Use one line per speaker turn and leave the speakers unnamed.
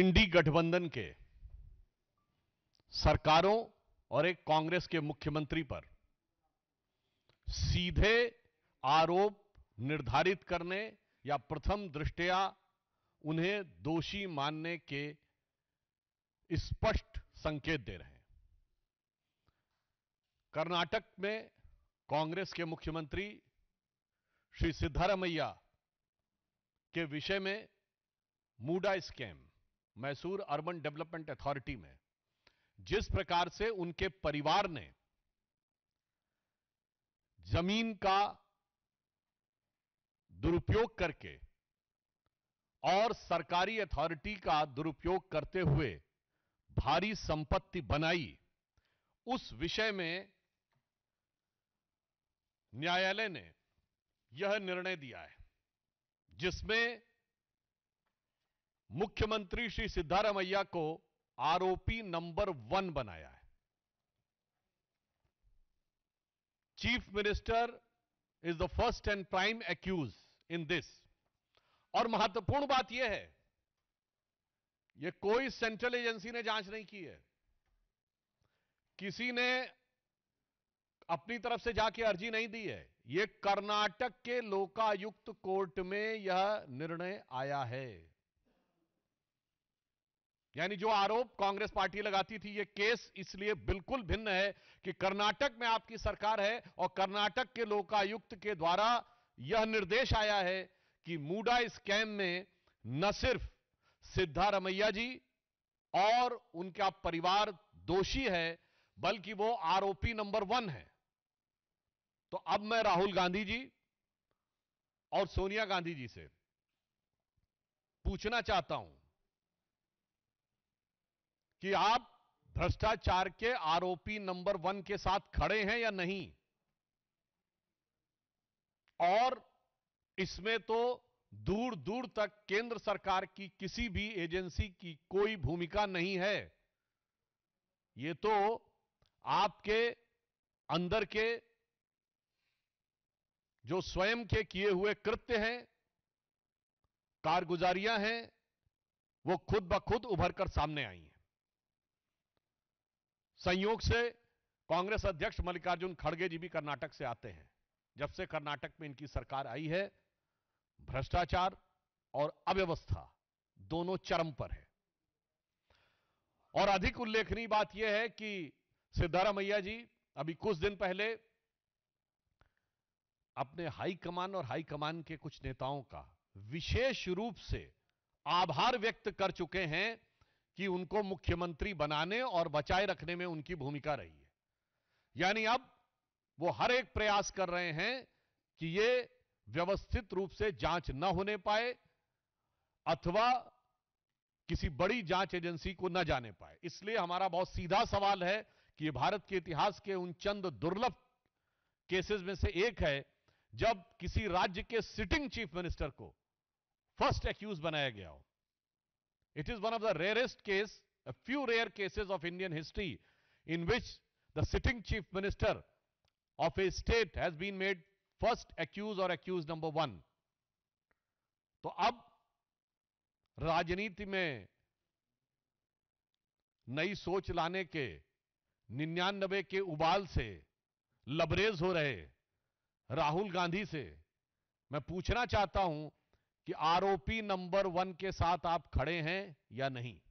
इंडी गठबंधन के सरकारों और एक कांग्रेस के मुख्यमंत्री पर सीधे आरोप निर्धारित करने या प्रथम दृष्टया उन्हें दोषी मानने के स्पष्ट संकेत दे रहे हैं कर्नाटक में कांग्रेस के मुख्यमंत्री श्री सिद्धारमैया के विषय में MUDA scam Mysore Urban Development Authority में जिस प्रकार से उनके परिवार ने जमीन का दुरुपयोग करके और सरकारी अथॉरिटी का दुरुपयोग करते हुए भारी संपत्ति बनाई उस विषय में न्यायालय ने यह निर्णय दिया है जिसमें मुख्यमंत्री श्री सिद्धारमैया को आरोपी नंबर वन बनाया है chief minister is the first and prime accused in this और महत्वपूर्ण बात यह है यह कोई सेंट्रल एजेंसी ने जांच नहीं की है किसी ने अपनी तरफ से जाके अर्जी नहीं दी है यह कर्नाटक के लोकायुक्त कोर्ट में यह निर्णय आया है यानी जो आरोप कांग्रेस पार्टी लगाती थी यह केस इसलिए बिल्कुल भिन्न है कि कर्नाटक में आपकी सरकार है और कर्नाटक के लोकायुक्त के द्वारा यह निर्देश आया है कि मूडा स्कैम में न सिर्फ सिद्धारमैया जी और उनका परिवार दोषी है बल्कि वो आरोपी नंबर वन है तो अब मैं राहुल गांधी जी और सोनिया गांधी जी से पूछना चाहता हूं कि आप भ्रष्टाचार के आरोपी नंबर वन के साथ खड़े हैं या नहीं और इसमें तो दूर दूर तक केंद्र सरकार की किसी भी एजेंसी की कोई भूमिका नहीं है ये तो आपके अंदर के जो स्वयं के किए हुए कृत्य हैं कारगुजारियां हैं वो खुद ब खुद उभर कर सामने आई हैं संयोग से कांग्रेस अध्यक्ष मल्लिकार्जुन खड़गे जी भी कर्नाटक से आते हैं जब से कर्नाटक में इनकी सरकार आई है भ्रष्टाचार और अव्यवस्था दोनों चरम पर है और अधिक उल्लेखनीय बात यह है कि सिद्धारामैया जी अभी कुछ दिन पहले अपने हाई कमान और हाई कमान के कुछ नेताओं का विशेष रूप से आभार व्यक्त कर चुके हैं कि उनको मुख्यमंत्री बनाने और बचाए रखने में उनकी भूमिका रही है यानी अब वो हर एक प्रयास कर रहे हैं कि ये व्यवस्थित रूप से जांच न होने पाए अथवा किसी बड़ी जांच एजेंसी को न जाने पाए इसलिए हमारा बहुत सीधा सवाल है कि ये भारत के इतिहास के उन चंद दुर्लभ केसेस में से एक है जब किसी राज्य के सिटिंग चीफ मिनिस्टर को फर्स्ट एक्यूज बनाया गया हो It is one of the rarest case, a few rare cases of Indian history in which the sitting chief minister of a state has been made first accused or accused number one तो अब राजनीति में नई सोच लाने के निन्यानबे के उबाल से लबरेज हो रहे राहुल गांधी से मैं पूछना चाहता हूं कि आरोपी नंबर वन के साथ आप खड़े हैं या नहीं